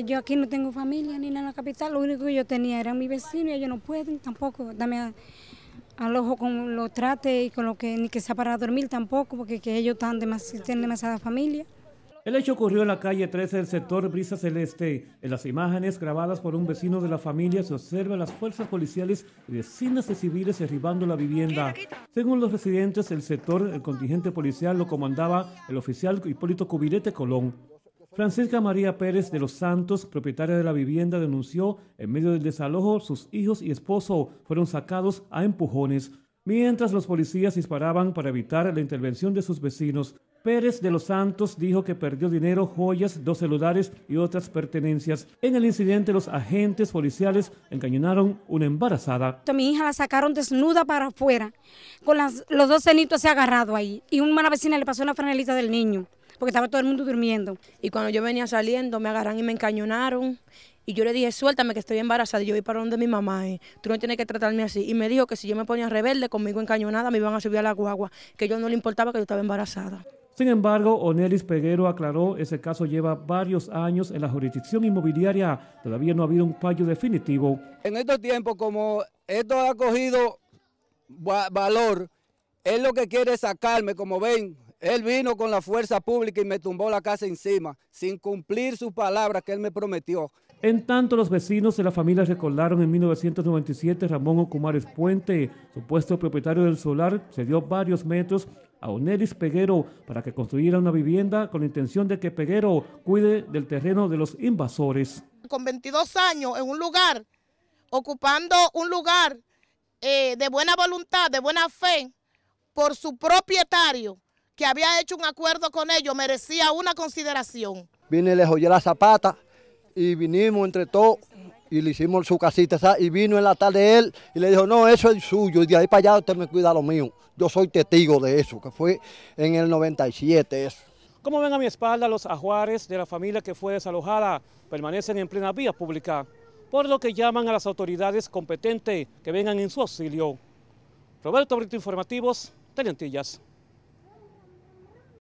Eh, yo aquí no tengo familia ni en la capital, lo único que yo tenía era mi vecino y ellos no pueden tampoco dame al ojo con lo trate y con lo que ni que sea para dormir tampoco, porque ellos están tienen demasiada familia. El hecho ocurrió en la calle 13 del sector Brisa Celeste. En las imágenes grabadas por un vecino de la familia se observan las fuerzas policiales y vecinas de civiles derribando la vivienda. Según los residentes el sector, el contingente policial lo comandaba el oficial Hipólito Cubirete Colón. Francisca María Pérez de los Santos, propietaria de la vivienda, denunció en medio del desalojo sus hijos y esposo fueron sacados a empujones, mientras los policías disparaban para evitar la intervención de sus vecinos. Pérez de los Santos dijo que perdió dinero, joyas, dos celulares y otras pertenencias. En el incidente los agentes policiales encañonaron una embarazada. A mi hija la sacaron desnuda para afuera, con las, los dos cenitos se agarrado ahí y una vecina le pasó la franelita del niño porque estaba todo el mundo durmiendo. Y cuando yo venía saliendo, me agarran y me encañonaron. Y yo le dije, suéltame que estoy embarazada. Y yo voy para donde mi mamá es, eh. Tú no tienes que tratarme así. Y me dijo que si yo me ponía rebelde, conmigo encañonada, me iban a subir a la guagua. Que yo no le importaba que yo estaba embarazada. Sin embargo, Onelis Peguero aclaró, ese caso lleva varios años en la jurisdicción inmobiliaria. Todavía no ha habido un fallo definitivo. En estos tiempos, como esto ha cogido valor, es lo que quiere sacarme, como ven, él vino con la fuerza pública y me tumbó la casa encima, sin cumplir su palabra que él me prometió. En tanto, los vecinos de la familia recordaron en 1997 Ramón Ocumares Puente, supuesto propietario del solar, cedió varios metros a Onelis Peguero para que construyera una vivienda con la intención de que Peguero cuide del terreno de los invasores. Con 22 años en un lugar, ocupando un lugar eh, de buena voluntad, de buena fe, por su propietario, que había hecho un acuerdo con ellos merecía una consideración. Vine le joyé la zapata y vinimos entre todos y le hicimos su casita y vino en la tarde él y le dijo, no, eso es suyo y de ahí para allá usted me cuida lo mío. Yo soy testigo de eso, que fue en el 97 eso. Como ven a mi espalda, los ajuares de la familia que fue desalojada permanecen en plena vía pública, por lo que llaman a las autoridades competentes que vengan en su auxilio. Roberto Brito Informativos, Teniantillas.